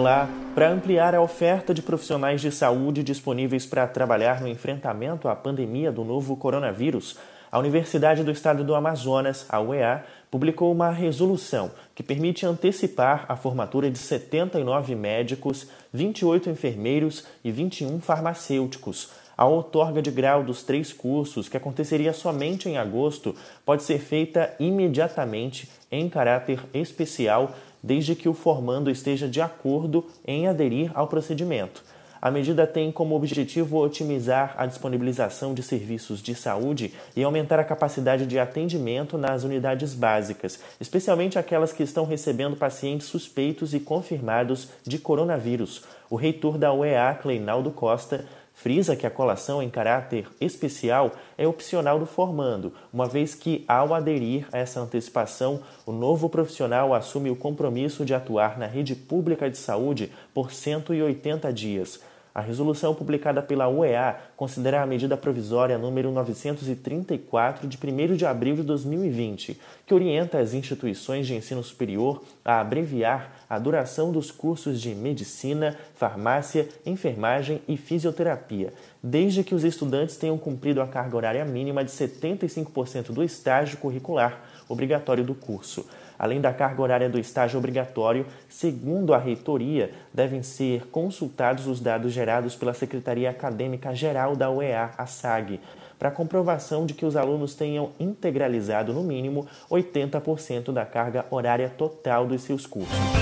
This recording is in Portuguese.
Olá! para ampliar a oferta de profissionais de saúde disponíveis para trabalhar no enfrentamento à pandemia do novo coronavírus, a Universidade do Estado do Amazonas, a UEA, publicou uma resolução que permite antecipar a formatura de 79 médicos, 28 enfermeiros e 21 farmacêuticos. A outorga de grau dos três cursos, que aconteceria somente em agosto, pode ser feita imediatamente em caráter especial desde que o formando esteja de acordo em aderir ao procedimento. A medida tem como objetivo otimizar a disponibilização de serviços de saúde e aumentar a capacidade de atendimento nas unidades básicas, especialmente aquelas que estão recebendo pacientes suspeitos e confirmados de coronavírus. O reitor da UEA, Cleinaldo Costa, Frisa que a colação em caráter especial é opcional do formando, uma vez que, ao aderir a essa antecipação, o novo profissional assume o compromisso de atuar na rede pública de saúde por 180 dias, a resolução publicada pela UEA considera a medida provisória número 934 de 1 de abril de 2020, que orienta as instituições de ensino superior a abreviar a duração dos cursos de medicina, farmácia, enfermagem e fisioterapia, desde que os estudantes tenham cumprido a carga horária mínima de 75% do estágio curricular obrigatório do curso além da carga horária do estágio obrigatório, segundo a reitoria, devem ser consultados os dados gerados pela Secretaria Acadêmica Geral da UEA, a SAG, para comprovação de que os alunos tenham integralizado no mínimo 80% da carga horária total dos seus cursos.